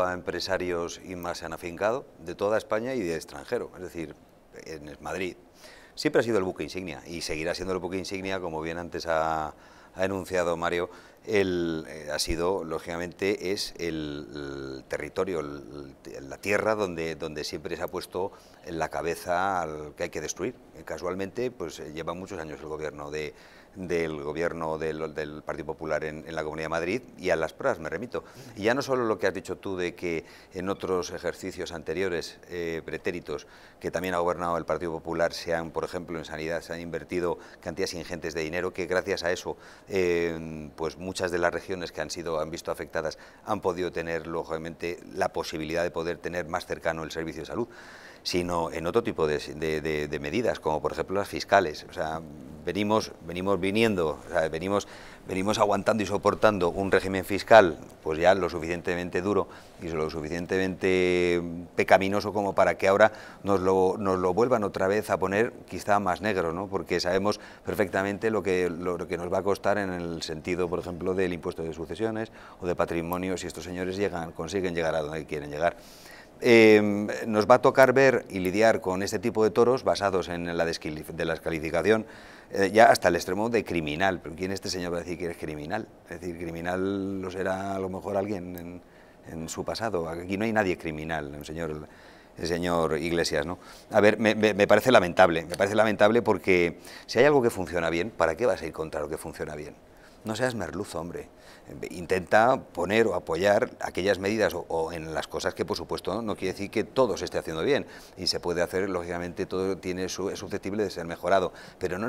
a empresarios y más se han afincado de toda España y de extranjero, es decir, en Madrid. Siempre ha sido el buque insignia y seguirá siendo el buque insignia, como bien antes ha, ha enunciado Mario, el, eh, ha sido, lógicamente, es el, territorio, la tierra donde, donde siempre se ha puesto la cabeza al que hay que destruir. Eh, casualmente, pues eh, lleva muchos años el gobierno de, del gobierno del, Partido Popular en, la Comunidad de Madrid y a las pruebas me remito. Y ya no solo lo que has dicho tú de que en otros ejercicios anteriores pretéritos que también ha gobernado el Partido Popular se han, por ejemplo, en sanidad se han invertido cantidades ingentes de dinero que gracias a eso, pues muchas de las regiones que han sido han visto afectadas han podido tener lógicamente la posibilidad de poder tener más cercano el servicio de salud, sino en otro tipo de, medidas, como por ejemplo las fiscales. O sea, venimos, venimos viniendo, venimos, venimos aguantando y soportando un régimen fiscal pues ya lo suficientemente duro y lo suficientemente pecaminoso como para que ahora nos lo, vuelvan otra vez a poner quizá más negro, ¿no? porque sabemos perfectamente lo que, lo, que nos va a costar en el sentido, por ejemplo, del impuesto de sucesiones o de patrimonio si estos señores llegan, consiguen llegar a donde quieren llegar. Em, nos va a tocar ver y lidiar con este tipo de toros basados en la descalificación, eh, ya hasta el extremo de criminal. Pero ¿quién este señor va a decir que es criminal? Es decir, criminal lo será a lo mejor alguien en, su pasado. Aquí no hay nadie criminal, el señor, el señor Iglesias. ¿no? A ver, me parece lamentable, me parece lamentable porque si hay algo que funciona bien, ¿para qué vas a ir contra lo que funciona bien? No seas merluzo, hombre. Intenta poner o apoyar aquellas medidas o, en las cosas que, por supuesto, no quiere decir que todo se esté haciendo bien. Y se puede hacer, lógicamente, todo tiene su, es susceptible de ser mejorado. Pero no